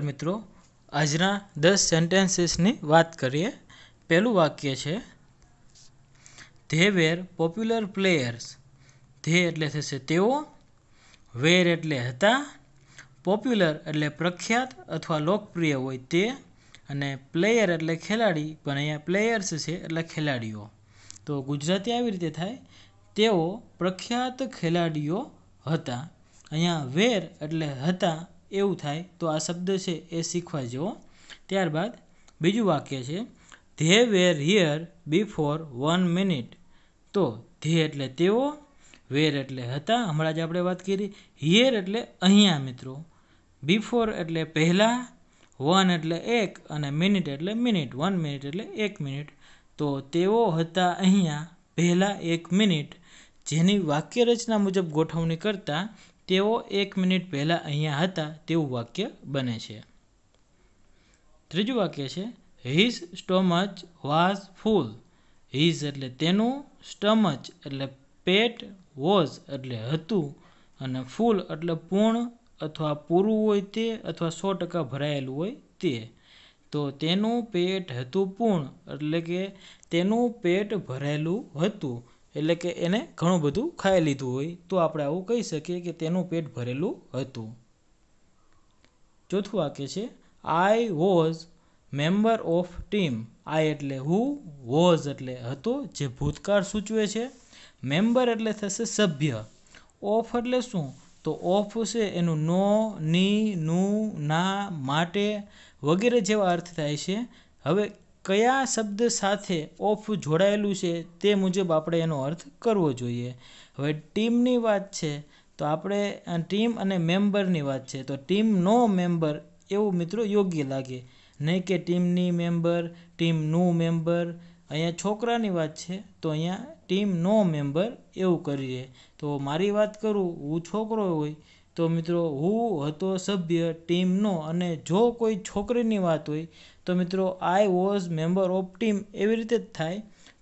નમસ્કાર મિત્રો આજના દસ સેન્ટેન્સીસની વાત કરીએ પહેલું વાક્ય છે they were popular players they એટલે થશે તેઓ વેર એટલે હતા પોપ્યુલર એટલે પ્રખ્યાત અથવા લોકપ્રિય હોય તે અને પ્લેયર એટલે ખેલાડી પણ અહીંયા પ્લેયર્સ છે એટલે ખેલાડીઓ તો ગુજરાતી આવી રીતે થાય તેઓ પ્રખ્યાત ખેલાડીઓ હતા અહીંયા વેર એટલે હતા એવું થાય તો આ શબ્દ છે એ શીખવા જેવો ત્યારબાદ બીજું વાક્ય છે they were here before one minute તો ધે એટલે તેઓ વેર એટલે હતા હમણાં જ આપણે વાત કરી હિયર એટલે અહીંયા મિત્રો બિફોર એટલે પહેલાં વન એટલે એક અને મિનિટ એટલે મિનિટ વન મિનિટ એટલે એક મિનિટ તો તેઓ હતા અહીંયા પહેલાં એક મિનિટ જેની વાક્ય રચના મુજબ ગોઠવણી કરતાં તેઓ એક મિનિટ પહેલાં અહીંયા હતા તેવું વાક્ય બને છે ત્રીજું વાક્ય છે his stomach was full his એટલે તેનું સ્ટમચ એટલે પેટ વોઝ એટલે હતું અને ફૂલ એટલે પૂર્ણ અથવા પૂરું હોય તે અથવા સો ટકા ભરાયેલું હોય તે તો તેનું પેટ હતું પૂર્ણ એટલે કે તેનું પેટ ભરાયેલું હતું એટલે કે એને ઘણું બધું ખાઈ લીધું હોય તો આપણે આવું કહી શકીએ કે તેનું પેટ ભરેલું હતું ચોથું વાક્ય છે I was member of team I એટલે હુ વોઝ એટલે હતો જે ભૂતકાળ સૂચવે છે મેમ્બર એટલે થશે સભ્ય ઓફ એટલે શું તો ઓફ છે એનું નો ની નું ના માટે વગેરે જેવા અર્થ થાય છે હવે કયા શબ્દ સાથે ઓફ જોડાયેલું છે તે મુજબ આપણે એનો અર્થ કરવો જોઈએ હવે ટીમની વાત છે તો આપણે ટીમ અને મેમ્બરની વાત છે તો ટીમનો મેમ્બર એવું મિત્રો યોગ્ય લાગે નહીં કે ટીમની મેમ્બર ટીમનું મેમ્બર અહીંયા છોકરાની વાત છે તો અહીંયા ટીમનો મેમ્બર એવું કરીએ તો મારી વાત કરું હું છોકરો હોય તો મિત્રો હું હતો સભ્ય ટીમનો અને જો કોઈ છોકરીની વાત હોય તો મિત્રો I was member of team એવી રીતે જ થાય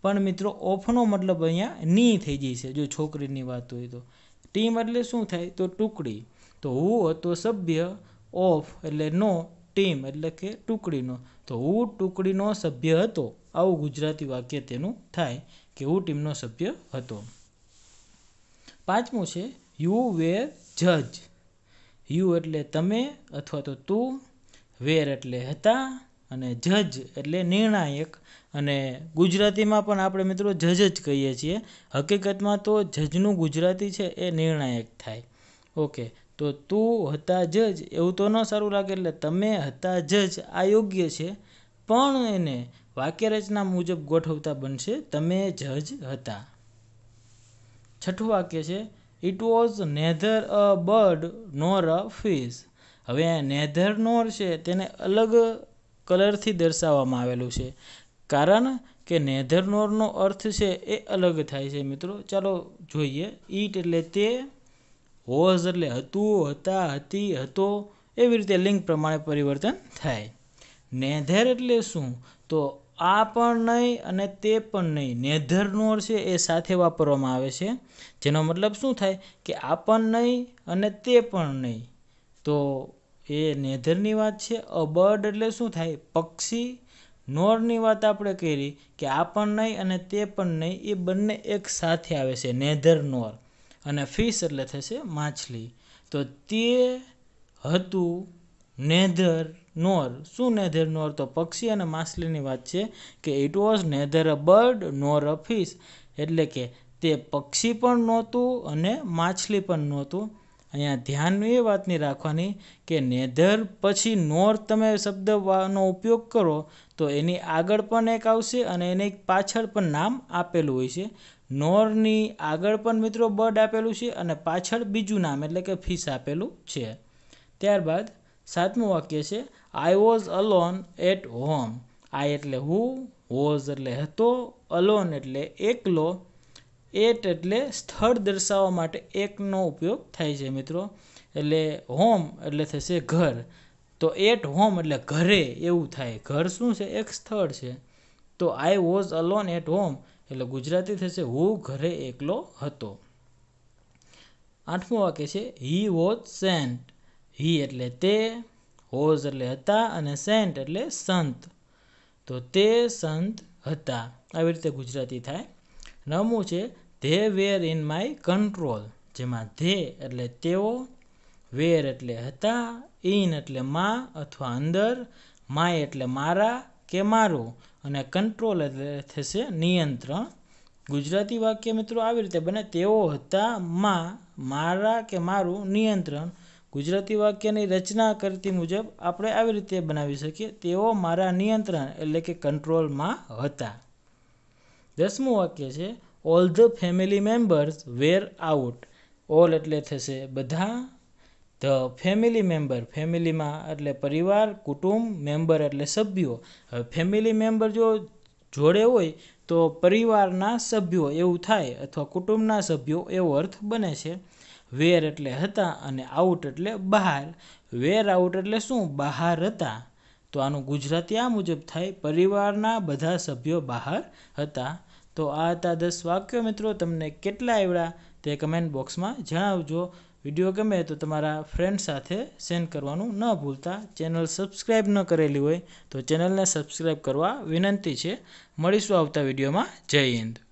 પણ મિત્રો ઓફનો મતલબ અહીંયા ની થઈ જાય છે જો છોકરીની વાત હોય તો ટીમ એટલે શું થાય તો ટુકડી તો હું હતો સભ્ય ઓફ એટલે નો ટીમ એટલે કે ટુકડીનો તો હું ટુકડીનો સભ્ય હતો આવું ગુજરાતી વાક્ય તેનું થાય કે હું ટીમનો સભ્ય હતો પાંચમું છે યુ વેર જજ યુ એટલે તમે અથવા તો તું વેર એટલે હતા અને જજ એટલે નિર્ણાયક અને ગુજરાતીમાં પણ આપણે મિત્રો જજ જ કહીએ છીએ હકીકતમાં તો જજનું ગુજરાતી છે એ નિર્ણાયક થાય ઓકે તો તું હતા જજ એવું તો ન સારું લાગે એટલે તમે હતા જજ આ યોગ્ય છે પણ એને વાક્યરચના મુજબ ગોઠવતા બનશે તમે જજ હતા છઠ્ઠું વાક્ય છે it was neither a bird nor a fish હવે નેધર નોર છે તેને અલગ કલરથી દર્શાવવામાં આવેલું છે કારણ કે નેધર નોરનો અર્થ છે એ અલગ થાય છે મિત્રો ચાલો જોઈએ ઈટ એટલે તે હોઝ એટલે હતું હતા હતી હતો એવી રીતે લિંક પ્રમાણે પરિવર્તન થાય નેધર એટલે શું તો આ પણ નહીં અને તે પણ નહીં નેધરનો અર્થ છે એ સાથે વાપરવામાં આવે છે જેનો મતલબ શું થાય કે આ પણ નહીં અને તે પણ નહીં તો એ નેધરની વાત છે અ બર્ડ એટલે શું થાય પક્ષી નોરની વાત આપણે કરી કે આ પણ નહીં અને તે પણ નહીં એ બંને એક સાથે આવે છે નેધર નોર અને ફિશ એટલે થશે માછલી તો તે હતું નેધર નોર શું નેધર નોર તો પક્ષી અને માછલીની વાત છે કે it was neither a bird nor a fish એટલે કે તે પક્ષી પણ નહોતું અને માછલી પણ નહોતું અહીંયા ધ્યાન એ વાતની રાખવાની કે નેધર પછી નોર તમે શબ્દનો ઉપયોગ કરો તો એની આગળ પણ એક આવશે અને એની પાછળ પણ નામ આપેલું હોય છે નોરની આગળ પણ મિત્રો બર્ડ આપેલું છે અને પાછળ બીજું નામ એટલે કે ફિશ આપેલું છે ત્યારબાદ સાતમું વાક્ય છે I was alone at home I એટલે હુ વોઝ એટલે હતો અલોન એટલે એકલો એટ એટલે સ્થળ દર્શાવવા માટે એકનો ઉપયોગ થાય છે મિત્રો એટલે હોમ એટલે થશે ઘર તો એટ હોમ એટલે ઘરે એવું થાય ઘર શું છે એક સ્થળ છે તો I was alone at home એટલે ગુજરાતી થશે હું ઘરે એકલો હતો આઠમો વાક્ય છે હી વોઝ સેન્ટ હી એટલે તે હોઝ એટલે હતા અને સેન્ટ એટલે સંત તો તે સંત હતા આવી રીતે ગુજરાતી થાય નવમું છે they were in my control જેમાં ધે એટલે તેઓ વેર એટલે હતા ઇન એટલે મા અથવા અંદર માય એટલે મારા કે મારું અને કંટ્રોલ એટલે થશે નિયંત્રણ ગુજરાતી વાક્ય મિત્રો આવી રીતે બને તેઓ હતા મા મારા કે મારું નિયંત્રણ ગુજરાતી વાક્યની રચના કરતી મુજબ આપણે આવી રીતે બનાવી શકીએ તેઓ મારા નિયંત્રણ એટલે કે કંટ્રોલમાં હતા દસમું વાક્ય છે all the family members were out all એટલે થશે બધા ધ ફેમિલી મેમ્બર ફેમિલીમાં એટલે પરિવાર કુટુંબ મેમ્બર એટલે સભ્યો હવે ફેમિલી મેમ્બર જો જોડે હોય તો પરિવારના સભ્યો એવું થાય અથવા કુટુંબના સભ્યો એવો અર્થ બને છે વેર એટલે હતા અને આઉટ એટલે બહાર વેર આઉટ એટલે શું બહાર હતા તો આનું ગુજરાતી આ મુજબ થાય પરિવારના બધા સભ્યો બહાર હતા તો આ હતા દસ વાક્યો મિત્રો તમને કેટલા આવડ્યા તે કમેન્ટ બોક્સમાં જણાવજો વિડીયો ગમે તો તમારા ફ્રેન્ડ સાથે સેન્ડ કરવાનું ન ભૂલતા ચેનલ સબસ્ક્રાઈબ ન કરેલી હોય તો ચેનલને સબસ્ક્રાઈબ કરવા વિનંતી છે મળીશું આવતા વિડીયોમાં જય હિન્દ